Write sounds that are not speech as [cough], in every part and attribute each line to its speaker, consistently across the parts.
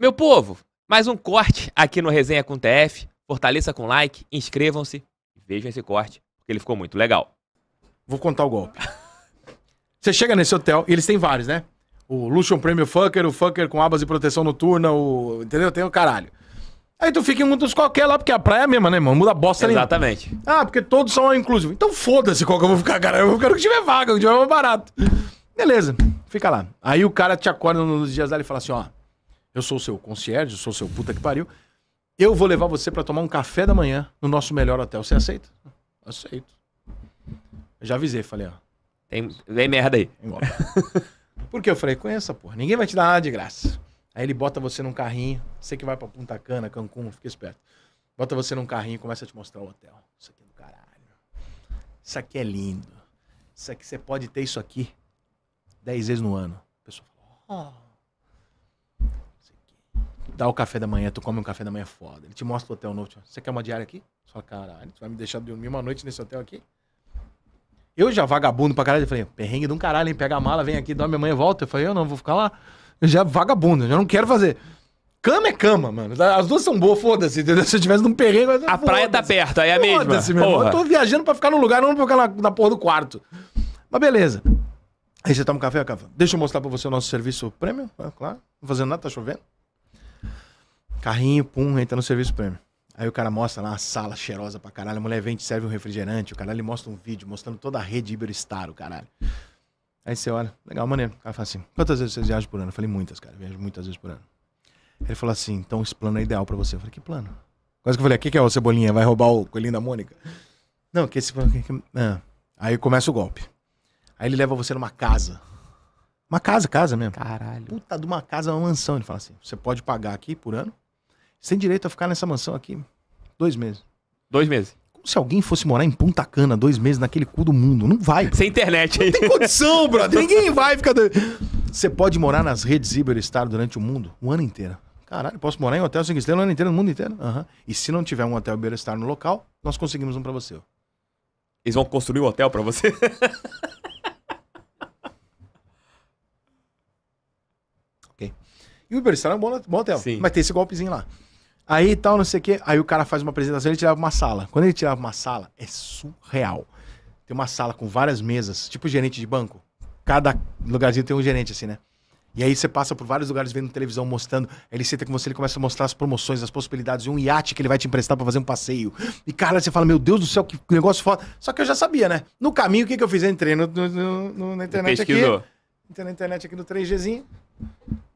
Speaker 1: Meu povo, mais um corte aqui no Resenha com TF. Fortaleça com like, inscrevam-se vejam esse corte, porque ele ficou muito legal. Vou contar o golpe. [laughs] Você chega nesse hotel, e eles têm vários, né? O Luxon Premium Fucker, o Fucker com abas de proteção noturna, o. Entendeu? Tem o caralho. Aí tu fica em um dos qualquer lá, porque a praia é a mesma, né, mano? Muda a bosta Exatamente. Nenhuma. Ah, porque todos são inclusive. Então foda-se qual que eu vou ficar, cara. Eu quero que tiver vaga, que tiver mais barato. Beleza, fica lá. Aí o cara te acorda nos dias ali e fala assim, ó eu sou seu concierge, eu sou seu puta que pariu. Eu vou levar você para tomar um café da manhã no nosso melhor hotel. Você aceita? Aceito. Eu já avisei, falei, ó. Tem, vem merda aí. [laughs] Porque eu falei, conheça, porra. Ninguém vai te dar nada de graça. Aí ele bota você num carrinho, você que vai pra Punta Cana, Cancún, fica esperto. Bota você num carrinho e começa a te mostrar o hotel. Isso aqui é do caralho. Isso aqui é lindo. Isso aqui, você pode ter isso aqui dez vezes no ano. A pessoa fala, oh dá o café da manhã, tu come um café da manhã foda. Ele te mostra o hotel novo. Você quer uma diária aqui? Só caralho, tu vai me deixar dormir uma noite nesse hotel aqui? Eu já vagabundo pra caralho, eu falei, perrengue de um caralho, hein? Pega a mala, vem aqui, dorme amanhã e volta. Eu falei, eu não, vou ficar lá. Eu já vagabundo, eu já não quero fazer. Cama é cama, mano. As duas são boas, foda-se. Se eu tivesse num perrengue... Eu... A praia tá perto, aí é a mesma. Foda-se, meu irmão. Eu tô viajando pra ficar num lugar, não pra ficar na, na porra do quarto. Mas beleza. Aí você toma um café, café. Deixa eu mostrar pra você o nosso serviço prêmio, né? claro. Não fazendo nada, tá chovendo. Carrinho, pum, entra no serviço prêmio. Aí o cara mostra lá uma sala cheirosa pra caralho. A mulher vem, te serve um refrigerante. O cara ele mostra um vídeo mostrando toda a rede Iberstar, o caralho. Aí você olha, legal, maneiro. O cara fala assim: quantas vezes vocês viajam por ano? Eu falei: muitas, cara. Eu viajo muitas vezes por ano. Ele falou assim: então esse plano é ideal pra você. Eu falei: que plano? Quase que eu falei: o que, que é o Cebolinha? Vai roubar o coelhinho da Mônica? Não, que esse plano. Que, que... Ah. Aí começa o golpe. Aí ele leva você numa casa. Uma casa, casa mesmo. Caralho. Puta de uma casa, uma mansão. Ele fala assim: você pode pagar aqui por ano sem direito a ficar nessa mansão aqui dois meses. Dois meses. Como se alguém fosse morar em Punta Cana dois meses naquele cu do mundo. Não vai. Sem internet. Não tem condição, [laughs] brother. Ninguém vai ficar... Do... Você pode morar nas redes Iberestar durante o mundo o ano inteiro. Caralho, posso morar em hotel sem estrelas o ano inteiro, no mundo inteiro? Uhum. E se não tiver um hotel Iberestar no local, nós conseguimos um para você. Eles vão construir um hotel para você? [laughs] ok. E o Iberestar é um bom hotel. Sim. Mas tem esse golpezinho lá. Aí tal, não sei o quê. Aí o cara faz uma apresentação, ele tirava uma sala. Quando ele tirava uma sala, é surreal. Tem uma sala com várias mesas, tipo gerente de banco. Cada lugarzinho tem um gerente, assim, né? E aí você passa por vários lugares vendo televisão, mostrando. Ele senta com você, ele começa a mostrar as promoções, as possibilidades, e um iate que ele vai te emprestar para fazer um passeio. E, cara, você fala, meu Deus do céu, que negócio foda. Só que eu já sabia, né? No caminho, o que, que eu fiz? Eu entrei no, no, no, na internet aqui. Entrei na internet aqui no 3Gzinho.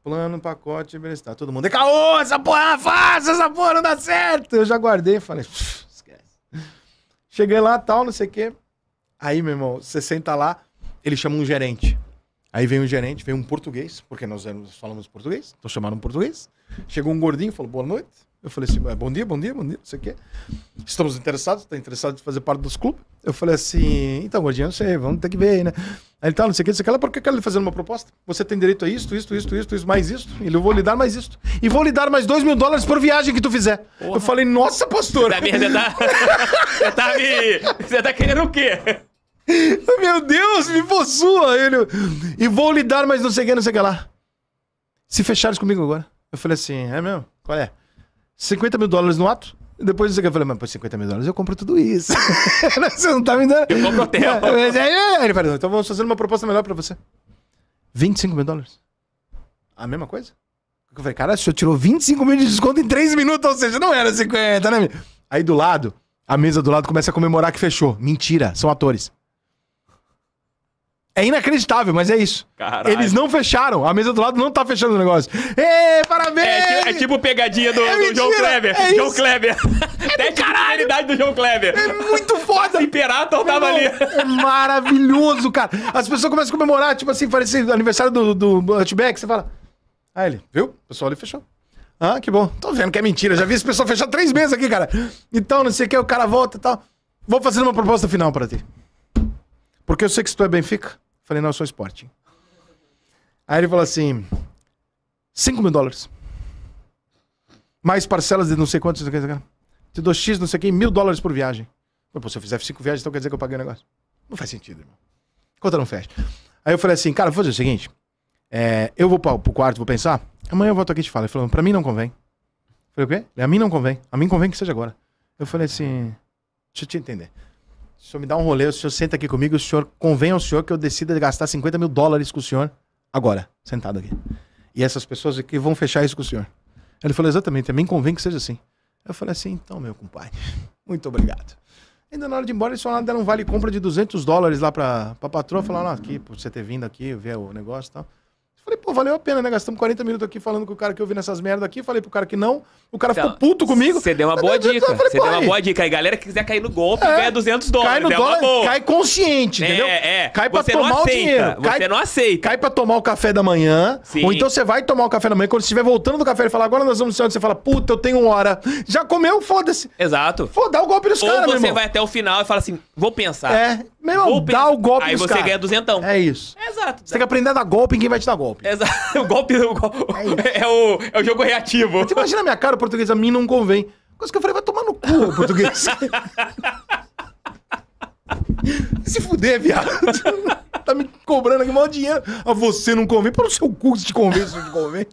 Speaker 1: Plano, pacote, beleza. Tá todo mundo. É caô, essa porra é faz, essa porra não dá certo. Eu já guardei, falei, esquece. Cheguei lá, tal, não sei o quê. Aí, meu irmão, você senta lá, ele chama um gerente. Aí vem um gerente, vem um português, porque nós falamos português, então chamaram um português. Chegou um gordinho, falou, boa noite. Eu falei assim, é, bom dia, bom dia, bom dia, não sei o quê. Estamos interessados, está interessado em fazer parte dos clubes? Eu falei assim, então, gordinho, não sei, vamos ter que ver aí, né? Aí ele tá, não sei o que, não sei o que, ela, porque eu tá quero lhe fazer uma proposta. Você tem direito a isto, isto, isto, isto, isto mais isto. Ele, eu vou lhe dar mais isto. E vou lhe dar mais dois mil dólares por viagem que tu fizer. Porra. Eu falei, nossa, pastor. Você tá, você tá, você tá, me... você tá querendo o quê? [laughs] Meu Deus, me possua. Ele, e vou lhe dar mais não sei o quê, não sei o que lá. Se fechares comigo agora. Eu falei assim, é mesmo? Qual é? 50 mil dólares no ato? Depois eu falei, mas por 50 mil dólares eu compro tudo isso. [laughs] você não tá me dando. Eu compro hotel. [laughs] É, ele falou, então vamos fazer uma proposta melhor pra você. 25 mil dólares. A mesma coisa? Eu falei, cara, o senhor tirou 25 mil de desconto em 3 minutos, ou seja, não era 50, né? Aí do lado, a mesa do lado começa a comemorar que fechou. Mentira, são atores. É inacreditável, mas é isso. Caralho. Eles não fecharam. A mesa do lado não tá fechando o negócio. Ê, parabéns! É, tipo, é tipo pegadinha do, é do João Kleber. É João Kleber. É Teste de fidelidade do João Kleber. É muito foda. O Imperator tava ali. É maravilhoso, cara. As pessoas começam a comemorar, tipo assim, parece aniversário do, do, do Você fala... Ah, ele, viu? O pessoal ali fechou. Ah, que bom. Tô vendo que é mentira. Já vi esse pessoal fechar três meses aqui, cara. Então, não sei o que, o cara volta e tal. Vou fazer uma proposta final para ti. Porque eu sei que se tu é Benfica, Falei, não, eu sou esporte. Aí ele falou assim: 5 mil dólares. Mais parcelas de não sei quantos. Te dou X, não sei o que, mil dólares por viagem. Pô, se eu fizer cinco viagens, então quer dizer que eu paguei o um negócio. Não faz sentido, irmão. Conta não fecha. Aí eu falei assim, cara, vou fazer o seguinte. É, eu vou pro quarto, vou pensar. Amanhã eu volto aqui e te falo. Ele falou, pra mim não convém. falei, o quê? Ele, a mim não convém. A mim convém que seja agora. Eu falei assim, deixa eu te entender o senhor me dá um rolê, o senhor senta aqui comigo, o senhor convém ao senhor que eu decida gastar 50 mil dólares com o senhor agora, sentado aqui. E essas pessoas aqui vão fechar isso com o senhor. Ele falou, exatamente, também convém que seja assim. Eu falei assim, então, meu compadre, [laughs] muito obrigado. Ainda na hora de ir embora, ele falaram, ah, deram um vale-compra de 200 dólares lá pra, pra patroa, falaram, ah, aqui, por você ter vindo aqui, ver o negócio e tal. Falei, pô, valeu a pena, né? Gastamos 40 minutos aqui falando com o cara que eu vi nessas merdas aqui. Falei pro cara que não. O cara então, ficou puto comigo. Você deu uma boa dica. Você deu uma boa dica. E galera que quiser cair no golpe, é, ganha 200 dólares. Cai no dólar, né? é cai consciente, é, entendeu? É, Cai pra você tomar o dinheiro. Você cai, não aceita. Cai pra tomar o café da manhã. Sim. Ou então você vai tomar o café da manhã. Quando você estiver voltando do café, ele fala, agora nós vamos no você fala, puta, eu tenho hora. Já comeu, foda-se. Exato. Foda, dá o golpe dos caras, meu Ou você vai até o final e fala assim, vou pensar. É, meu irmão, golpe, dá o golpe Aí nos você cara. ganha duzentão. É isso. Exato. Você tem que aprender a dar golpe ninguém quem vai te dar golpe. Exato. [laughs] O golpe, o golpe é, [laughs] é, o, é o jogo reativo. Você imagina a minha cara, o português a mim não convém. Coisa que eu falei, vai tomar no cu, o português. [laughs] Se fuder, viado. tá me cobrando aqui maior dinheiro. A ah, você não convém. Para o seu cu se te convém, se não te convém.